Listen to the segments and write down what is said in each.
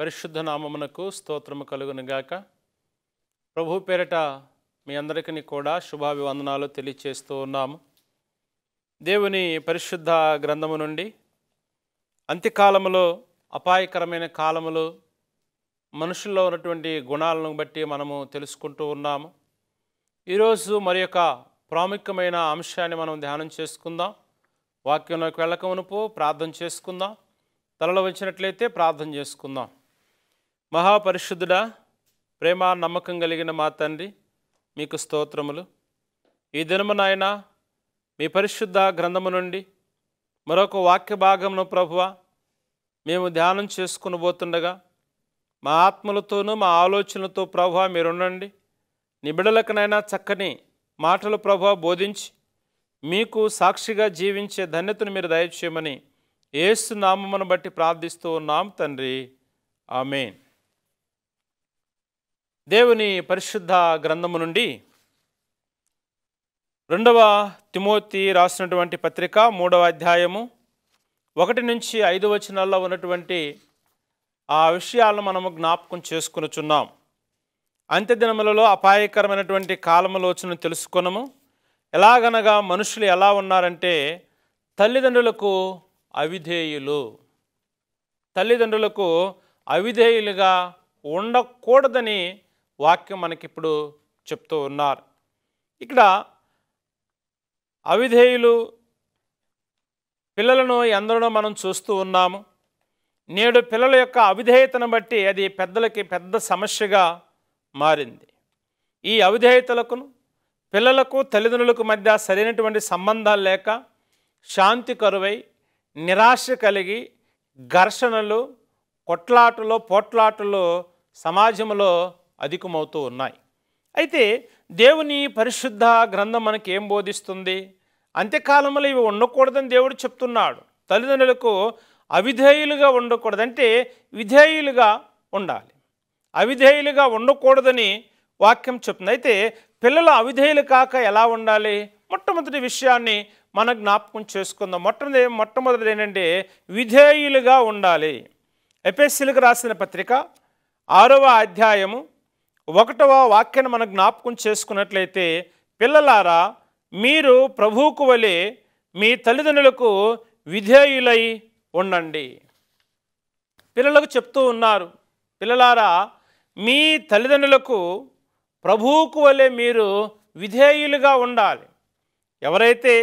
పరిశుద్ధ నామమునకు స్తోత్రము కలుగునుగాక ప్రభు పేరట మీ అందరికీ కూడా శుభాభివందనాలు తెలియచేస్తూ ఉన్నాము దేవుని పరిశుద్ధ గ్రంథము నుండి అంత్యకాలములో అపాయకరమైన కాలములు మనుషుల్లో ఉన్నటువంటి గుణాలను బట్టి మనము తెలుసుకుంటూ ఉన్నాము ఈరోజు మరి యొక్క ప్రాముఖ్యమైన అంశాన్ని మనం ధ్యానం చేసుకుందాం వాక్యంలోకి వెళ్ళక మునుపు ప్రార్థన చేసుకుందాం తలలో వచ్చినట్లయితే ప్రార్థన చేసుకుందాం మహాపరిశుద్ధుడా ప్రేమ నమ్మకం కలిగిన మా తండ్రి మీకు స్తోత్రములు ఈ దినము నాయన మీ పరిశుద్ధ గ్రంథము నుండి మరొక వాక్య భాగమును ప్రభువ మేము ధ్యానం చేసుకుని పోతుండగా మా ఆత్మలతోనూ మా ఆలోచనలతో ప్రభు మీరుండండి నిబిడలకనైనా చక్కని మాటలు ప్రభు బోధించి మీకు సాక్షిగా జీవించే ధన్యతను మీరు దయచేయమని ఏసు నామమును బట్టి ప్రార్థిస్తూ ఉన్నాం తండ్రి ఆమెన్ దేవుని పరిశుద్ధ గ్రంథము నుండి రెండవ తిమోతి రాసినటువంటి పత్రిక మూడవ అధ్యాయము ఒకటి నుంచి ఐదు వచనాల్లో ఉన్నటువంటి ఆ విషయాలను మనము జ్ఞాపకం చేసుకునిచున్నాం దినములలో అపాయకరమైనటువంటి కాలంలో వచ్చిన తెలుసుకున్నాము ఎలాగనగా మనుషులు ఎలా ఉన్నారంటే తల్లిదండ్రులకు అవిధేయులు తల్లిదండ్రులకు అవిధేయులుగా ఉండకూడదని వాక్యం మనకిప్పుడు చెప్తూ ఉన్నారు ఇక్కడ అవిధేయులు పిల్లలను ఎందరో మనం చూస్తూ ఉన్నాము నేడు పిల్లల యొక్క అవిధేయతను బట్టి అది పెద్దలకి పెద్ద సమస్యగా మారింది ఈ అవిధేయతలకు పిల్లలకు తల్లిదండ్రులకు మధ్య సరైనటువంటి సంబంధాలు లేక శాంతి కరువై నిరాశ కలిగి ఘర్షణలు కొట్లాటలు పోట్లాటలు సమాజంలో అధికమవుతూ ఉన్నాయి అయితే దేవుని పరిశుద్ధ గ్రంథం మనకి ఏం బోధిస్తుంది అంత్యకాలంలో ఇవి ఉండకూడదని దేవుడు చెప్తున్నాడు తల్లిదండ్రులకు అవిధేయులుగా ఉండకూడదు అంటే విధేయులుగా ఉండాలి అవిధేయులుగా ఉండకూడదని వాక్యం చెప్తుంది అయితే పిల్లలు అవిధేయులు కాక ఎలా ఉండాలి మొట్టమొదటి విషయాన్ని మన జ్ఞాపకం చేసుకుందాం మొట్టమొదటి మొట్టమొదటి ఏంటంటే విధేయులుగా ఉండాలి ఎపిఎస్సీలకు రాసిన పత్రిక ఆరవ అధ్యాయము ఒకటవ వాక్యాన్ని మనం జ్ఞాపకం చేసుకున్నట్లయితే పిల్లలారా మీరు ప్రభువుకు వలె మీ తల్లిదండ్రులకు విధేయులై ఉండండి పిల్లలకు చెప్తూ ఉన్నారు పిల్లలారా మీ తల్లిదండ్రులకు ప్రభువుకు వలె మీరు విధేయులుగా ఉండాలి ఎవరైతే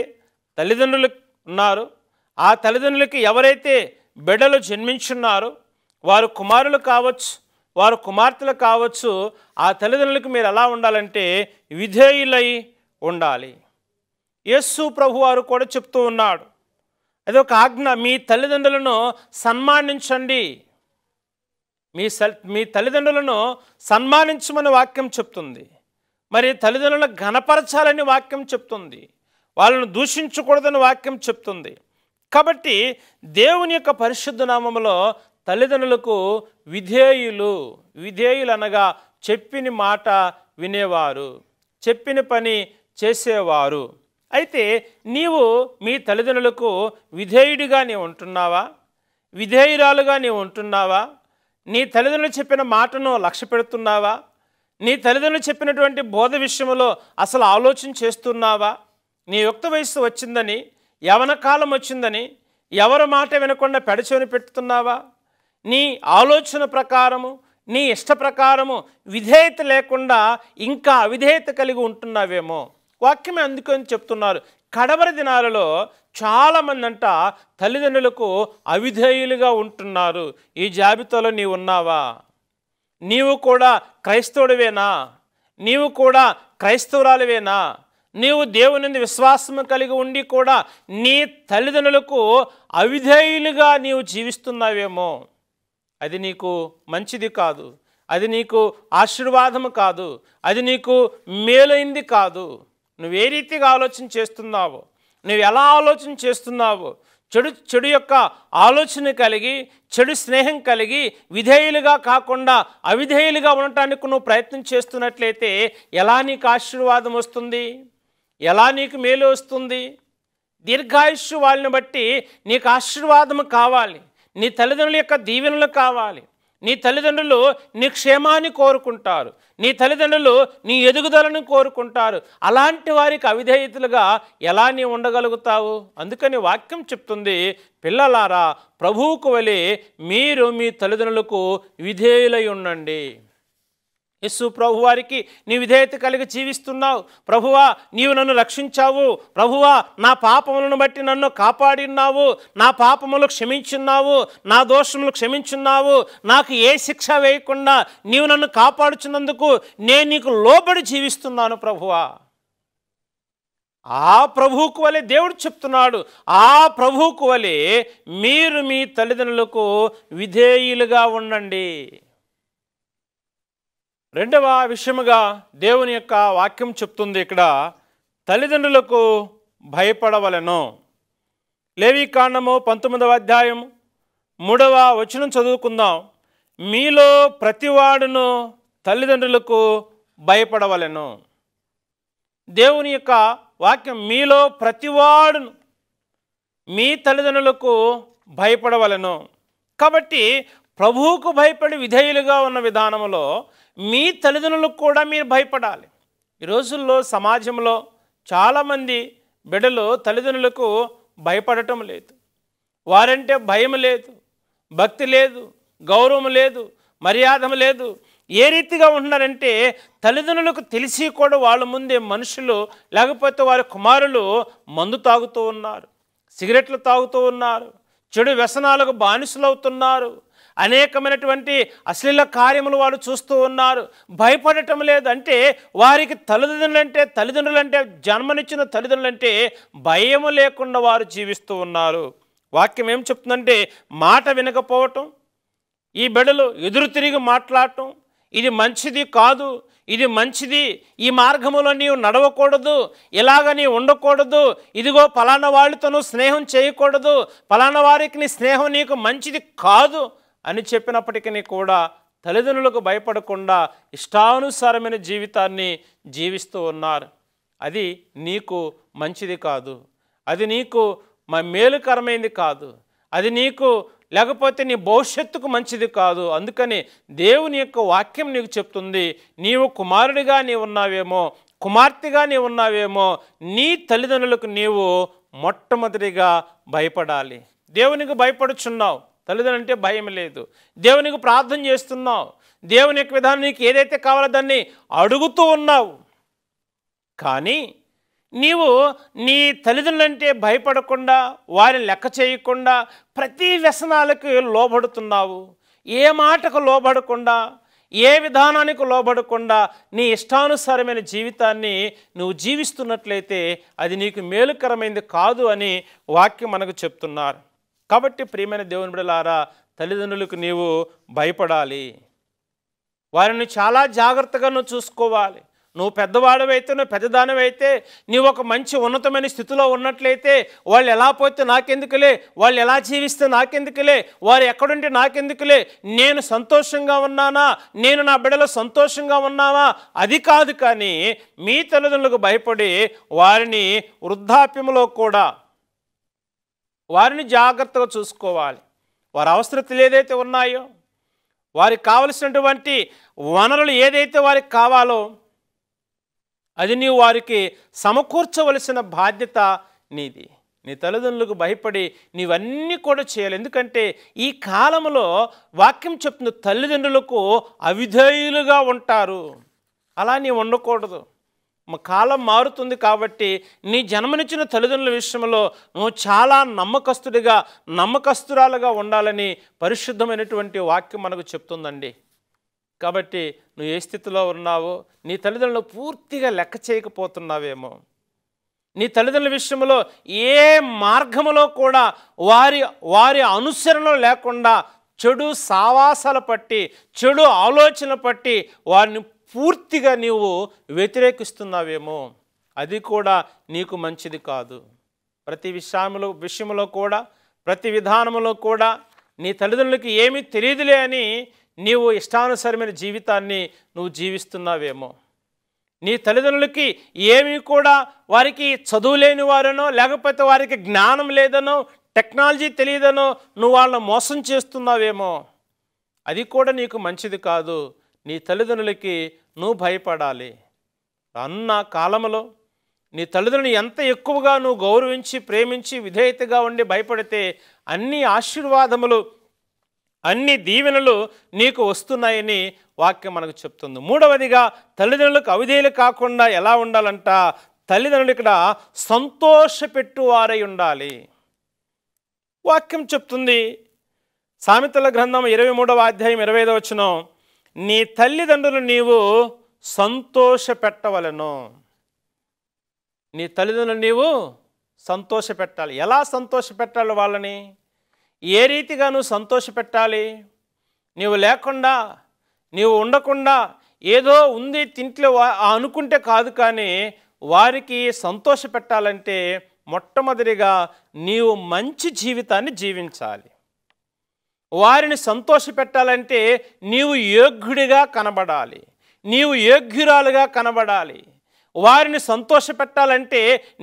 తల్లిదండ్రులు ఉన్నారో ఆ తల్లిదండ్రులకి ఎవరైతే బిడ్డలు జన్మించున్నారో వారు కుమారులు కావచ్చు వారు కుమార్తెలు కావచ్చు ఆ తల్లిదండ్రులకు మీరు ఎలా ఉండాలంటే విధేయులై ఉండాలి యేసు ప్రభు వారు కూడా చెప్తూ ఉన్నాడు అది ఒక ఆజ్ఞ మీ తల్లిదండ్రులను సన్మానించండి మీ మీ తల్లిదండ్రులను సన్మానించమని వాక్యం చెప్తుంది మరి తల్లిదండ్రులను ఘనపరచాలని వాక్యం చెప్తుంది వాళ్ళను దూషించకూడదని వాక్యం చెప్తుంది కాబట్టి దేవుని యొక్క పరిశుద్ధ నామంలో తల్లిదండ్రులకు విధేయులు విధేయులు అనగా చెప్పిన మాట వినేవారు చెప్పిన పని చేసేవారు అయితే నీవు మీ తల్లిదండ్రులకు విధేయుడిగా నీవు ఉంటున్నావా విధేయురాలుగా నీవు ఉంటున్నావా నీ తల్లిదండ్రులు చెప్పిన మాటను లక్ష్య పెడుతున్నావా నీ తల్లిదండ్రులు చెప్పినటువంటి బోధ విషయంలో అసలు ఆలోచన చేస్తున్నావా నీ యుక్త వయస్సు వచ్చిందని యవన కాలం వచ్చిందని ఎవరి మాట వినకుండా పెడచోని పెట్టుతున్నావా నీ ఆలోచన ప్రకారము నీ ఇష్ట ప్రకారము విధేయత లేకుండా ఇంకా అవిధేయత కలిగి ఉంటున్నావేమో వాక్యమే అందుకని చెప్తున్నారు కడవరి దినాలలో చాలామంది అంట తల్లిదండ్రులకు అవిధేయులుగా ఉంటున్నారు ఈ జాబితాలో నీవు ఉన్నావా నీవు కూడా క్రైస్తవుడివేనా నీవు కూడా క్రైస్తవురాలివేనా నీవు దేవుని విశ్వాసం కలిగి ఉండి కూడా నీ తల్లిదండ్రులకు అవిధేయులుగా నీవు జీవిస్తున్నావేమో అది నీకు మంచిది కాదు అది నీకు ఆశీర్వాదం కాదు అది నీకు మేలైంది కాదు నువ్వు ఏ రీతిగా ఆలోచన చేస్తున్నావు నువ్వు ఎలా ఆలోచన చేస్తున్నావు చెడు చెడు యొక్క ఆలోచన కలిగి చెడు స్నేహం కలిగి విధేయులుగా కాకుండా అవిధేయులుగా ఉండటానికి నువ్వు ప్రయత్నం చేస్తున్నట్లయితే ఎలా నీకు ఆశీర్వాదం వస్తుంది ఎలా నీకు మేలు వస్తుంది దీర్ఘాయుష్యు వాళ్ళని బట్టి నీకు ఆశీర్వాదం కావాలి నీ తల్లిదండ్రుల యొక్క దీవెనలు కావాలి నీ తల్లిదండ్రులు నీ క్షేమాన్ని కోరుకుంటారు నీ తల్లిదండ్రులు నీ ఎదుగుదలను కోరుకుంటారు అలాంటి వారికి అవిధేయతలుగా ఎలా నీ ఉండగలుగుతావు అందుకని వాక్యం చెప్తుంది పిల్లలారా ప్రభువుకు వెళ్ళి మీరు మీ తల్లిదండ్రులకు విధేయులై ఉండండి యస్సు ప్రభు వారికి నీ విధేయత కలిగి జీవిస్తున్నావు ప్రభువా నీవు నన్ను రక్షించావు ప్రభువా నా పాపములను బట్టి నన్ను కాపాడినావు నా పాపములు క్షమించున్నావు నా దోషములు క్షమించున్నావు నాకు ఏ శిక్ష వేయకుండా నీవు నన్ను కాపాడుచున్నందుకు నేను నీకు లోబడి జీవిస్తున్నాను ప్రభువా ఆ ప్రభువుకు వలె దేవుడు చెప్తున్నాడు ఆ ప్రభువుకు వలె మీరు మీ తల్లిదండ్రులకు విధేయులుగా ఉండండి రెండవ విషయముగా దేవుని యొక్క వాక్యం చెప్తుంది ఇక్కడ తల్లిదండ్రులకు భయపడవలను లేవికాండము పంతొమ్మిదవ అధ్యాయం మూడవ వచనం చదువుకుందాం మీలో ప్రతివాడును తల్లిదండ్రులకు భయపడవలను దేవుని యొక్క వాక్యం మీలో ప్రతివాడును మీ తల్లిదండ్రులకు భయపడవలను కాబట్టి ప్రభువుకు భయపడి విధేయులుగా ఉన్న విధానంలో మీ తల్లిదండ్రులకు కూడా మీరు భయపడాలి ఈ రోజుల్లో సమాజంలో చాలామంది బిడ్డలు తల్లిదండ్రులకు భయపడటం లేదు వారంటే భయం లేదు భక్తి లేదు గౌరవం లేదు మర్యాద లేదు ఏ రీతిగా ఉంటున్నారంటే తల్లిదండ్రులకు తెలిసి కూడా వాళ్ళ ముందే మనుషులు లేకపోతే వారి కుమారులు మందు తాగుతూ ఉన్నారు సిగరెట్లు తాగుతూ ఉన్నారు చెడు వ్యసనాలకు బానిసలవుతున్నారు అనేకమైనటువంటి అశ్లీల కార్యములు వాళ్ళు చూస్తూ ఉన్నారు భయపడటం లేదంటే వారికి తల్లిదండ్రులంటే తల్లిదండ్రులంటే జన్మనిచ్చిన తల్లిదండ్రులంటే భయము లేకుండా వారు జీవిస్తూ ఉన్నారు వాక్యం ఏం చెప్తుందంటే మాట వినకపోవటం ఈ బిడలు ఎదురు తిరిగి మాట్లాడటం ఇది మంచిది కాదు ఇది మంచిది ఈ మార్గంలో నీవు నడవకూడదు ఇలాగ నీవు ఉండకూడదు ఇదిగో పలానా వాళ్ళతోనూ స్నేహం చేయకూడదు పలానా వారికి నీ స్నేహం నీకు మంచిది కాదు అని చెప్పినప్పటికీ కూడా తల్లిదండ్రులకు భయపడకుండా ఇష్టానుసారమైన జీవితాన్ని జీవిస్తూ ఉన్నారు అది నీకు మంచిది కాదు అది నీకు మేలుకరమైంది కాదు అది నీకు లేకపోతే నీ భవిష్యత్తుకు మంచిది కాదు అందుకని దేవుని యొక్క వాక్యం నీకు చెప్తుంది నీవు కుమారుడిగా నీవు ఉన్నావేమో కుమార్తెగా నీవు ఉన్నావేమో నీ తల్లిదండ్రులకు నీవు మొట్టమొదటిగా భయపడాలి దేవునికి భయపడుచున్నావు తల్లిదండ్రులు అంటే భయం లేదు దేవునికి ప్రార్థన చేస్తున్నావు దేవుని యొక్క విధానం నీకు ఏదైతే కావాలో దాన్ని అడుగుతూ ఉన్నావు కానీ నీవు నీ తల్లిదండ్రులంటే భయపడకుండా వారిని లెక్క చేయకుండా ప్రతి వ్యసనాలకి లోబడుతున్నావు ఏ మాటకు లోబడకుండా ఏ విధానానికి లోబడకుండా నీ ఇష్టానుసారమైన జీవితాన్ని నువ్వు జీవిస్తున్నట్లయితే అది నీకు మేలుకరమైంది కాదు అని వాక్యం మనకు చెప్తున్నారు కాబట్టి ప్రియమైన దేవుని బిడలారా తల్లిదండ్రులకు నీవు భయపడాలి వారిని చాలా జాగ్రత్తగా నువ్వు చూసుకోవాలి నువ్వు పెద్దవాడవైతే నువ్వు పెద్దదానవైతే నీవు ఒక మంచి ఉన్నతమైన స్థితిలో ఉన్నట్లయితే వాళ్ళు ఎలా పోతే నాకెందుకులే వాళ్ళు ఎలా జీవిస్తే నాకెందుకులే వారు ఎక్కడుంటే నాకెందుకులే నేను సంతోషంగా ఉన్నానా నేను నా బిడ్డలో సంతోషంగా ఉన్నానా అది కాదు కానీ మీ తల్లిదండ్రులకు భయపడి వారిని వృద్ధాప్యములో కూడా వారిని జాగ్రత్తగా చూసుకోవాలి వారి అవసరతలు ఏదైతే ఉన్నాయో వారికి కావలసినటువంటి వనరులు ఏదైతే వారికి కావాలో అది నీవు వారికి సమకూర్చవలసిన బాధ్యత నీది నీ తల్లిదండ్రులకు భయపడి నీవన్నీ కూడా చేయాలి ఎందుకంటే ఈ కాలంలో వాక్యం చెప్తున్న తల్లిదండ్రులకు అవిధేయులుగా ఉంటారు అలా నీవు ఉండకూడదు కాలం మారుతుంది కాబట్టి నీ జన్మనిచ్చిన తల్లిదండ్రుల విషయంలో నువ్వు చాలా నమ్మకస్తుడిగా నమ్మకస్తురాలుగా ఉండాలని పరిశుద్ధమైనటువంటి వాక్యం మనకు చెప్తుందండి కాబట్టి నువ్వు ఏ స్థితిలో ఉన్నావో నీ తల్లిదండ్రులు పూర్తిగా లెక్క చేయకపోతున్నావేమో నీ తల్లిదండ్రుల విషయంలో ఏ మార్గములో కూడా వారి వారి అనుసరణ లేకుండా చెడు సావాసాలు పట్టి చెడు ఆలోచన పట్టి వారిని పూర్తిగా నీవు వ్యతిరేకిస్తున్నావేమో అది కూడా నీకు మంచిది కాదు ప్రతి విషయంలో విషయంలో కూడా ప్రతి విధానంలో కూడా నీ తల్లిదండ్రులకి ఏమీ తెలియదులే అని నీవు ఇష్టానుసరమైన జీవితాన్ని నువ్వు జీవిస్తున్నావేమో నీ తల్లిదండ్రులకి ఏమి కూడా వారికి చదువు లేని వారనో లేకపోతే వారికి జ్ఞానం లేదనో టెక్నాలజీ తెలియదనో నువ్వు వాళ్ళని మోసం చేస్తున్నావేమో అది కూడా నీకు మంచిది కాదు నీ తల్లిదండ్రులకి నువ్వు భయపడాలి అన్న కాలంలో నీ తల్లిదండ్రులు ఎంత ఎక్కువగా నువ్వు గౌరవించి ప్రేమించి విధేయతగా ఉండి భయపడితే అన్ని ఆశీర్వాదములు అన్ని దీవెనలు నీకు వస్తున్నాయని వాక్యం మనకు చెప్తుంది మూడవదిగా తల్లిదండ్రులకు అవిధేయులు కాకుండా ఎలా ఉండాలంట తల్లిదండ్రులు ఇక్కడ సంతోషపెట్టువారై ఉండాలి వాక్యం చెప్తుంది సామెతల గ్రంథం ఇరవై మూడవ అధ్యాయం ఇరవై ఐదవ నీ తల్లిదండ్రులు నీవు సంతోష పెట్టవలను నీ తల్లిదండ్రులు నీవు సంతోష పెట్టాలి ఎలా సంతోష పెట్టాలి వాళ్ళని ఏ రీతిగా నువ్వు సంతోష పెట్టాలి నీవు లేకుండా నీవు ఉండకుండా ఏదో ఉంది తింట్లో అనుకుంటే కాదు కానీ వారికి సంతోష పెట్టాలంటే మొట్టమొదటిగా నీవు మంచి జీవితాన్ని జీవించాలి వారిని సంతోషపెట్టాలంటే నీవు యోగ్యుడిగా కనబడాలి నీవు యోగ్యురాలుగా కనబడాలి వారిని సంతోషపెట్టాలంటే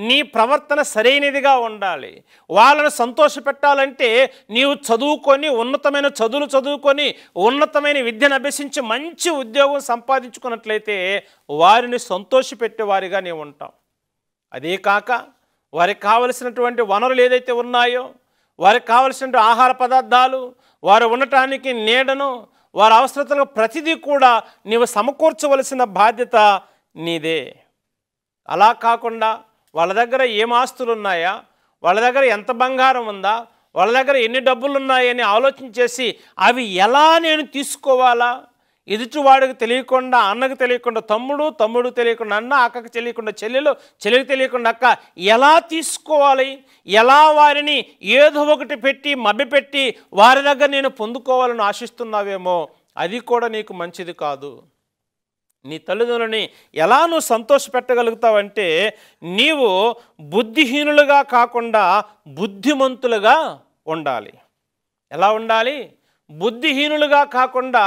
నీ ప్రవర్తన సరైనదిగా ఉండాలి వాళ్ళను సంతోషపెట్టాలంటే నీవు చదువుకొని ఉన్నతమైన చదువులు చదువుకొని ఉన్నతమైన విద్యను అభ్యసించి మంచి ఉద్యోగం సంపాదించుకున్నట్లయితే వారిని వారిగా నీవు ఉంటావు అదే కాక వారికి కావలసినటువంటి వనరులు ఏదైతే ఉన్నాయో వారికి కావలసినటువంటి ఆహార పదార్థాలు వారు ఉండటానికి నీడను వారి అవసరతలకు ప్రతిదీ కూడా నీవు సమకూర్చవలసిన బాధ్యత నీదే అలా కాకుండా వాళ్ళ దగ్గర ఏం ఆస్తులు ఉన్నాయా వాళ్ళ దగ్గర ఎంత బంగారం ఉందా వాళ్ళ దగ్గర ఎన్ని డబ్బులు ఉన్నాయని ఆలోచించేసి అవి ఎలా నేను తీసుకోవాలా ఎదుటివాడికి తెలియకుండా అన్నకు తెలియకుండా తమ్ముడు తమ్ముడు తెలియకుండా అన్న అక్కకు తెలియకుండా చెల్లెలు చెల్లెలు తెలియకుండా అక్క ఎలా తీసుకోవాలి ఎలా వారిని ఏదో ఒకటి పెట్టి మభ్యపెట్టి వారి దగ్గర నేను పొందుకోవాలని ఆశిస్తున్నావేమో అది కూడా నీకు మంచిది కాదు నీ తల్లిదండ్రులని ఎలా నువ్వు సంతోషపెట్టగలుగుతావంటే నీవు బుద్ధిహీనులుగా కాకుండా బుద్ధిమంతులుగా ఉండాలి ఎలా ఉండాలి బుద్ధిహీనులుగా కాకుండా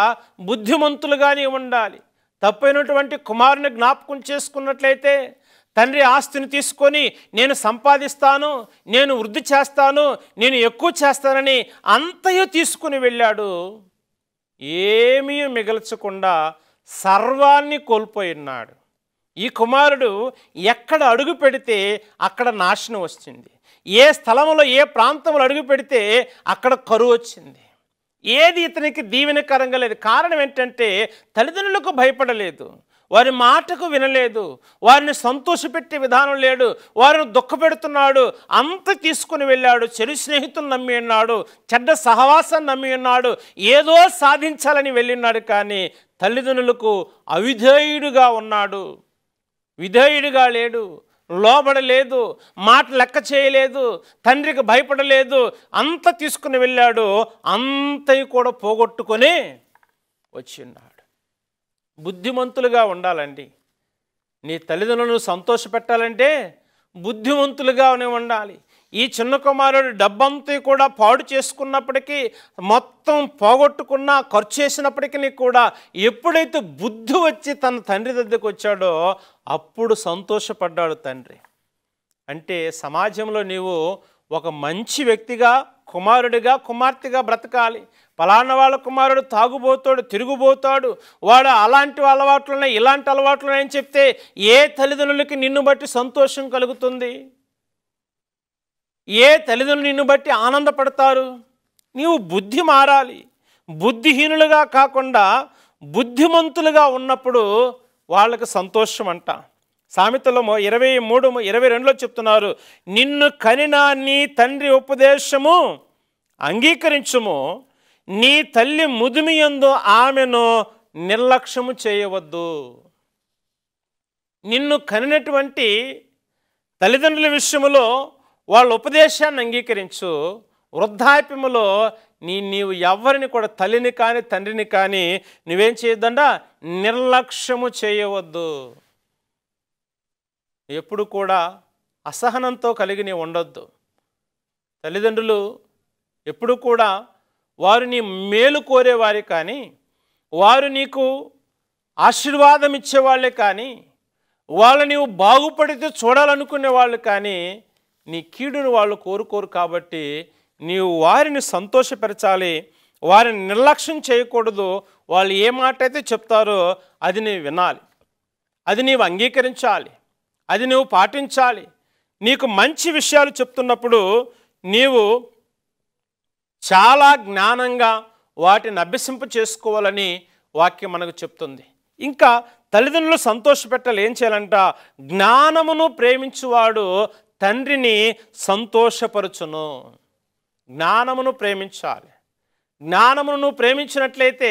బుద్ధిమంతులుగానే ఉండాలి తప్పైనటువంటి కుమారుని జ్ఞాపకం చేసుకున్నట్లయితే తండ్రి ఆస్తిని తీసుకొని నేను సంపాదిస్తాను నేను వృద్ధి చేస్తాను నేను ఎక్కువ చేస్తానని అంతయు తీసుకుని వెళ్ళాడు ఏమీ మిగల్చకుండా సర్వాన్ని కోల్పోయినాడు ఈ కుమారుడు ఎక్కడ అడుగు పెడితే అక్కడ నాశనం వచ్చింది ఏ స్థలంలో ఏ ప్రాంతంలో అడుగు పెడితే అక్కడ కరువు వచ్చింది ఏది ఇతనికి దీవెనకరంగా లేదు కారణం ఏంటంటే తల్లిదండ్రులకు భయపడలేదు వారి మాటకు వినలేదు వారిని సంతోషపెట్టే విధానం లేడు వారిని దుఃఖపెడుతున్నాడు అంత తీసుకుని వెళ్ళాడు చెడు స్నేహితులు నమ్మి ఉన్నాడు చెడ్డ సహవాసాన్ని నమ్మి ఉన్నాడు ఏదో సాధించాలని వెళ్ళినాడు కానీ తల్లిదండ్రులకు అవిధేయుడుగా ఉన్నాడు విధేయుడిగా లేడు లోబడలేదు మాట లెక్క చేయలేదు తండ్రికి భయపడలేదు అంత తీసుకుని వెళ్ళాడు అంతయి కూడా పోగొట్టుకొని వచ్చిన్నాడు బుద్ధిమంతులుగా ఉండాలండి నీ తల్లిదండ్రులను సంతోషపెట్టాలంటే బుద్ధిమంతులుగానే ఉండాలి ఈ చిన్న కుమారుడు డబ్బంతా కూడా పాడు చేసుకున్నప్పటికీ మొత్తం పోగొట్టుకున్నా ఖర్చు చేసినప్పటికీ కూడా ఎప్పుడైతే బుద్ధి వచ్చి తన తండ్రి దగ్గరికి వచ్చాడో అప్పుడు సంతోషపడ్డాడు తండ్రి అంటే సమాజంలో నీవు ఒక మంచి వ్యక్తిగా కుమారుడిగా కుమార్తెగా బ్రతకాలి పలానా వాళ్ళ కుమారుడు తాగుబోతాడు తిరుగుబోతాడు వాడు అలాంటి అలవాట్లున్నాయి ఇలాంటి అలవాట్లున్నాయని చెప్తే ఏ తల్లిదండ్రులకి నిన్ను బట్టి సంతోషం కలుగుతుంది ఏ తల్లిదండ్రులు నిన్ను బట్టి ఆనందపడతారు నీవు బుద్ధి మారాలి బుద్ధిహీనులుగా కాకుండా బుద్ధిమంతులుగా ఉన్నప్పుడు వాళ్ళకి సంతోషం అంట సామెతలో ఇరవై మూడు ఇరవై రెండులో చెప్తున్నారు నిన్ను కనిన నీ తండ్రి ఉపదేశము అంగీకరించము నీ తల్లి ముదుమియందు ఆమెను నిర్లక్ష్యము చేయవద్దు నిన్ను కనినటువంటి తల్లిదండ్రుల విషయంలో వాళ్ళ ఉపదేశాన్ని అంగీకరించు వృద్ధాప్యములో నీ నీవు ఎవరిని కూడా తల్లిని కానీ తండ్రిని కానీ నువ్వేం చేయొద్దంట నిర్లక్ష్యము చేయవద్దు ఎప్పుడు కూడా అసహనంతో కలిగి నీ ఉండొద్దు తల్లిదండ్రులు ఎప్పుడు కూడా వారు నీ మేలు కోరేవారి కానీ వారు నీకు ఆశీర్వాదం ఇచ్చేవాళ్ళే కానీ వాళ్ళు నీవు బాగుపడితే చూడాలనుకునే వాళ్ళు కానీ నీ కీడును వాళ్ళు కోరుకోరు కాబట్టి నీవు వారిని సంతోషపరచాలి వారిని నిర్లక్ష్యం చేయకూడదు వాళ్ళు ఏ మాట అయితే చెప్తారో అది నీవు వినాలి అది నీవు అంగీకరించాలి అది నువ్వు పాటించాలి నీకు మంచి విషయాలు చెప్తున్నప్పుడు నీవు చాలా జ్ఞానంగా వాటిని అభ్యసింప చేసుకోవాలని వాక్యం మనకు చెప్తుంది ఇంకా తల్లిదండ్రులు సంతోషపెట్టాలి ఏం చేయాలంట జ్ఞానమును ప్రేమించువాడు తండ్రిని సంతోషపరచును జ్ఞానమును ప్రేమించాలి జ్ఞానమును నువ్వు ప్రేమించినట్లయితే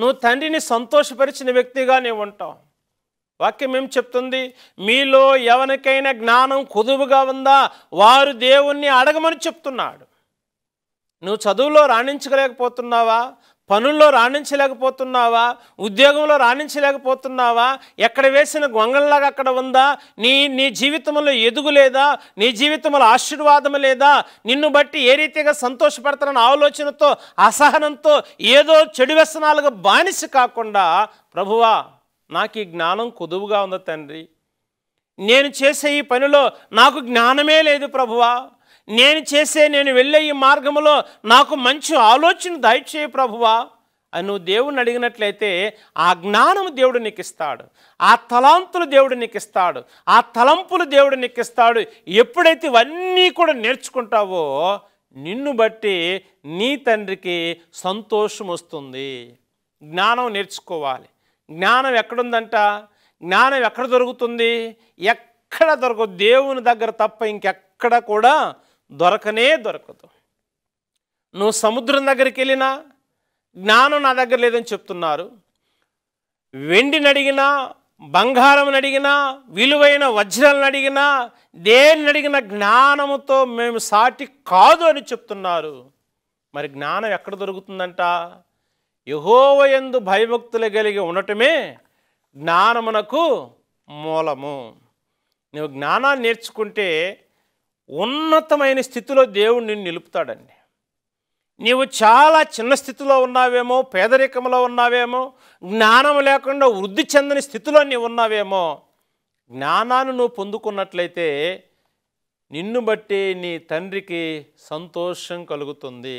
నువ్వు తండ్రిని సంతోషపరిచిన వ్యక్తిగా నీవు ఉంటావు వాక్యం ఏం చెప్తుంది మీలో ఎవరికైనా జ్ఞానం కుదువుగా ఉందా వారు దేవుణ్ణి అడగమని చెప్తున్నాడు నువ్వు చదువులో రాణించగలేకపోతున్నావా పనుల్లో రాణించలేకపోతున్నావా ఉద్యోగంలో రాణించలేకపోతున్నావా ఎక్కడ వేసిన గొంగల్లాగా అక్కడ ఉందా నీ నీ జీవితంలో ఎదుగు లేదా నీ జీవితంలో ఆశీర్వాదం లేదా నిన్ను బట్టి ఏ రీతిగా సంతోషపడతానన్న ఆలోచనతో అసహనంతో ఏదో చెడు వ్యసనాలకు బానిస కాకుండా ప్రభువా నాకు ఈ జ్ఞానం కొదువుగా ఉంది తండ్రి నేను చేసే ఈ పనిలో నాకు జ్ఞానమే లేదు ప్రభువా నేను చేసే నేను వెళ్ళే ఈ మార్గంలో నాకు మంచి ఆలోచన దయచేయి ప్రభువా అని నువ్వు దేవుడిని అడిగినట్లయితే ఆ జ్ఞానము దేవుడు నీకు ఇస్తాడు ఆ తలాంతులు దేవుడు నీకు ఇస్తాడు ఆ తలంపులు దేవుడు నీకు ఇస్తాడు ఎప్పుడైతే ఇవన్నీ కూడా నేర్చుకుంటావో నిన్ను బట్టి నీ తండ్రికి సంతోషం వస్తుంది జ్ఞానం నేర్చుకోవాలి జ్ఞానం ఎక్కడుందంట జ్ఞానం ఎక్కడ దొరుకుతుంది ఎక్కడ దొరకదు దేవుని దగ్గర తప్ప ఇంకెక్కడ కూడా దొరకనే దొరకదు నువ్వు సముద్రం దగ్గరికి వెళ్ళినా జ్ఞానం నా దగ్గర లేదని చెప్తున్నారు వెండిని అడిగినా బంగారం అడిగినా విలువైన వజ్రాలను అడిగినా దేన్ని అడిగిన జ్ఞానముతో మేము సాటి కాదు అని చెప్తున్నారు మరి జ్ఞానం ఎక్కడ దొరుకుతుందంట ఎందు భయభక్తులు కలిగి ఉండటమే జ్ఞానమునకు మూలము నువ్వు జ్ఞానాన్ని నేర్చుకుంటే ఉన్నతమైన స్థితిలో దేవుడు నిన్ను నిలుపుతాడండి నీవు చాలా చిన్న స్థితిలో ఉన్నావేమో పేదరికంలో ఉన్నావేమో జ్ఞానం లేకుండా వృద్ధి చెందని స్థితిలో నీవు ఉన్నావేమో జ్ఞానాన్ని నువ్వు పొందుకున్నట్లయితే నిన్ను బట్టి నీ తండ్రికి సంతోషం కలుగుతుంది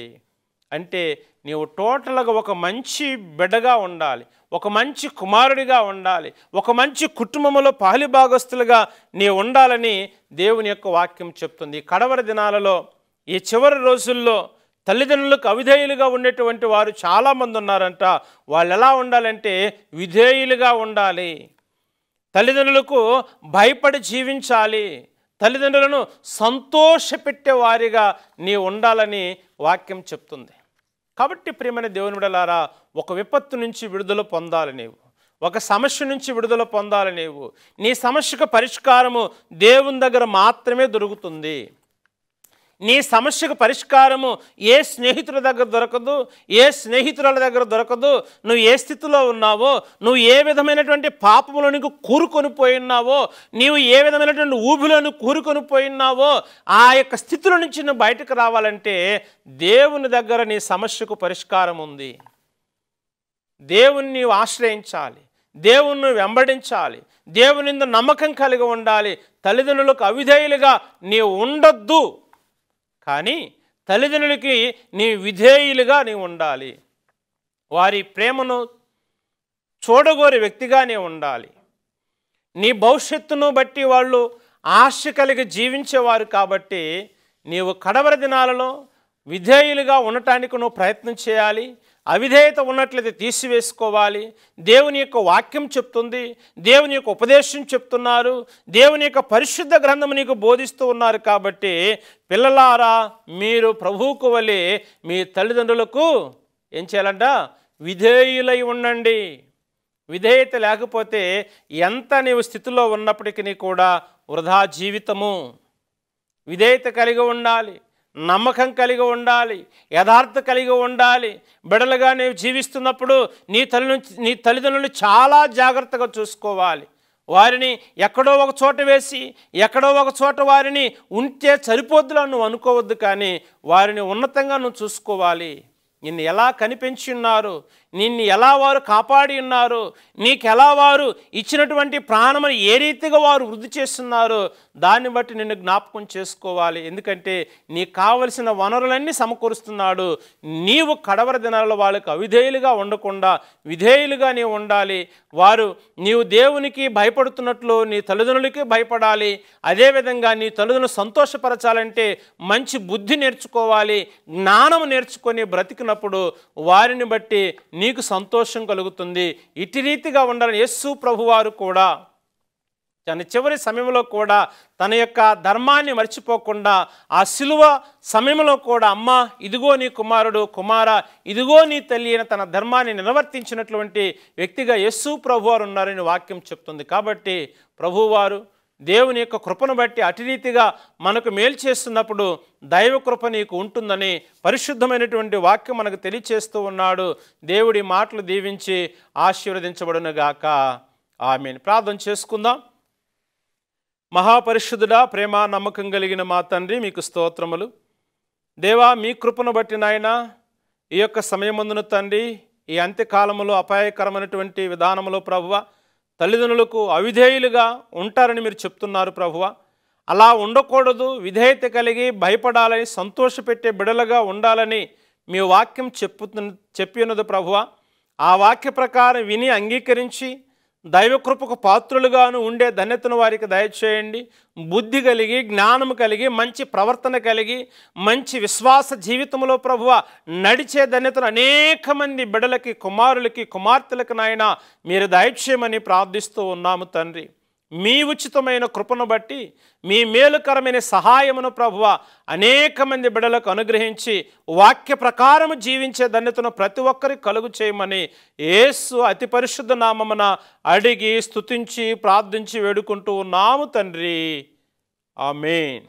అంటే నీవు టోటల్గా ఒక మంచి బిడ్డగా ఉండాలి ఒక మంచి కుమారుడిగా ఉండాలి ఒక మంచి కుటుంబంలో భాగస్తులుగా నీ ఉండాలని దేవుని యొక్క వాక్యం చెప్తుంది కడవరి దినాలలో ఈ చివరి రోజుల్లో తల్లిదండ్రులకు అవిధేయులుగా ఉండేటువంటి వారు చాలామంది ఉన్నారంట వాళ్ళు ఎలా ఉండాలంటే విధేయులుగా ఉండాలి తల్లిదండ్రులకు భయపడి జీవించాలి తల్లిదండ్రులను సంతోషపెట్టే వారిగా నీ ఉండాలని వాక్యం చెప్తుంది కాబట్టి ప్రియమైన దేవుని విడలారా ఒక విపత్తు నుంచి విడుదల పొందాలి నీవు ఒక సమస్య నుంచి విడుదల పొందాలి నీవు నీ సమస్యకు పరిష్కారము దేవుని దగ్గర మాత్రమే దొరుకుతుంది నీ సమస్యకు పరిష్కారము ఏ స్నేహితుల దగ్గర దొరకదు ఏ స్నేహితురాల దగ్గర దొరకదు నువ్వు ఏ స్థితిలో ఉన్నావో నువ్వు ఏ విధమైనటువంటి పాపములో నీకు కూరుకొని పోయినావో నీవు ఏ విధమైనటువంటి ఊబిలోను కూరుకొని పోయినావో ఆ యొక్క స్థితిలో నుంచి నువ్వు బయటకు రావాలంటే దేవుని దగ్గర నీ సమస్యకు పరిష్కారం ఉంది దేవుణ్ణి ఆశ్రయించాలి దేవుణ్ణి వెంబడించాలి దేవుని నమ్మకం కలిగి ఉండాలి తల్లిదండ్రులకు అవిధేయులుగా నీవు ఉండొద్దు కానీ తల్లిదండ్రులకి నీ విధేయులుగా నీ ఉండాలి వారి ప్రేమను చూడగోరే వ్యక్తిగా నీ ఉండాలి నీ భవిష్యత్తును బట్టి వాళ్ళు ఆశ కలిగి జీవించేవారు కాబట్టి నీవు కడవర దినాలలో విధేయులుగా ఉండటానికి నువ్వు ప్రయత్నం చేయాలి అవిధేయత ఉన్నట్లయితే తీసివేసుకోవాలి దేవుని యొక్క వాక్యం చెప్తుంది దేవుని యొక్క ఉపదేశం చెప్తున్నారు దేవుని యొక్క పరిశుద్ధ గ్రంథం నీకు బోధిస్తూ ఉన్నారు కాబట్టి పిల్లలారా మీరు ప్రభువుకు వలి మీ తల్లిదండ్రులకు ఏం చేయాలంట విధేయులై ఉండండి విధేయత లేకపోతే ఎంత నీవు స్థితిలో ఉన్నప్పటికీ కూడా వృధా జీవితము విధేయత కలిగి ఉండాలి నమ్మకం కలిగి ఉండాలి యథార్థ కలిగి ఉండాలి బిడలుగా నీవు జీవిస్తున్నప్పుడు నీ తల్లి నీ తల్లిదండ్రులను చాలా జాగ్రత్తగా చూసుకోవాలి వారిని ఎక్కడో ఒక చోట వేసి ఎక్కడో ఒక చోట వారిని ఉంటే సరిపోద్దులో నువ్వు అనుకోవద్దు కానీ వారిని ఉన్నతంగా నువ్వు చూసుకోవాలి నిన్ను ఎలా కనిపించి ఉన్నారు నిన్ను ఎలా వారు కాపాడి ఉన్నారు నీకెలా వారు ఇచ్చినటువంటి ప్రాణమును ఏ రీతిగా వారు వృద్ధి చేస్తున్నారు దాన్ని బట్టి నిన్ను జ్ఞాపకం చేసుకోవాలి ఎందుకంటే నీకు కావలసిన వనరులన్నీ సమకూరుస్తున్నాడు నీవు కడవర దినాల్లో వాళ్ళకు అవిధేయులుగా ఉండకుండా విధేయులుగా నీవు ఉండాలి వారు నీవు దేవునికి భయపడుతున్నట్లు నీ తల్లిదండ్రులకి భయపడాలి అదేవిధంగా నీ తల్లిదండ్రులు సంతోషపరచాలంటే మంచి బుద్ధి నేర్చుకోవాలి జ్ఞానం నేర్చుకొని బ్రతికినప్పుడు వారిని బట్టి నీకు సంతోషం కలుగుతుంది ఇటు రీతిగా ఉండాలని యస్సు ప్రభువారు కూడా తన చివరి సమయంలో కూడా తన యొక్క ధర్మాన్ని మర్చిపోకుండా ఆ సిలువ సమయంలో కూడా అమ్మ ఇదిగో నీ కుమారుడు కుమార ఇదిగో నీ తల్లి అని తన ధర్మాన్ని నిర్వర్తించినటువంటి వ్యక్తిగా యస్సు ప్రభువారు ఉన్నారని వాక్యం చెప్తుంది కాబట్టి ప్రభువారు దేవుని యొక్క కృపను బట్టి అటునీతిగా మనకు మేలు చేస్తున్నప్పుడు దైవ కృప నీకు ఉంటుందని పరిశుద్ధమైనటువంటి వాక్యం మనకు తెలియచేస్తూ ఉన్నాడు దేవుడి మాటలు దీవించి ఆశీర్వదించబడునుగాక ఆమెను ప్రార్థన చేసుకుందాం మహాపరిషుదుడా ప్రేమ నమ్మకం కలిగిన మా తండ్రి మీకు స్తోత్రములు దేవా మీ కృపను బట్టి నాయన ఈ యొక్క సమయమందున తండ్రి ఈ అంత్యకాలంలో అపాయకరమైనటువంటి విధానంలో ప్రభువ తల్లిదండ్రులకు అవిధేయులుగా ఉంటారని మీరు చెప్తున్నారు ప్రభువ అలా ఉండకూడదు విధేయత కలిగి భయపడాలని సంతోషపెట్టే బిడలుగా ఉండాలని మీ వాక్యం చెప్పు చెప్పినది ప్రభువ ఆ వాక్య ప్రకారం విని అంగీకరించి దైవకృపకు పాత్రులుగాను ఉండే ధన్యతను వారికి దయచేయండి బుద్ధి కలిగి జ్ఞానం కలిగి మంచి ప్రవర్తన కలిగి మంచి విశ్వాస జీవితంలో ప్రభువ నడిచే ధన్యతను అనేక మంది బిడలకి కుమారులకి కుమార్తెలకు నాయన మీరు దయచేయమని ప్రార్థిస్తూ ఉన్నాము తండ్రి మీ ఉచితమైన కృపను బట్టి మీ మేలుకరమైన సహాయమును ప్రభువ అనేక మంది బిడలకు అనుగ్రహించి వాక్య ప్రకారము జీవించే ధన్యతను ప్రతి ఒక్కరికి కలుగు చేయమని ఏసు అతి పరిశుద్ధ నామమున అడిగి స్థుతించి ప్రార్థించి వేడుకుంటూ ఉన్నాము తండ్రి ఆమెన్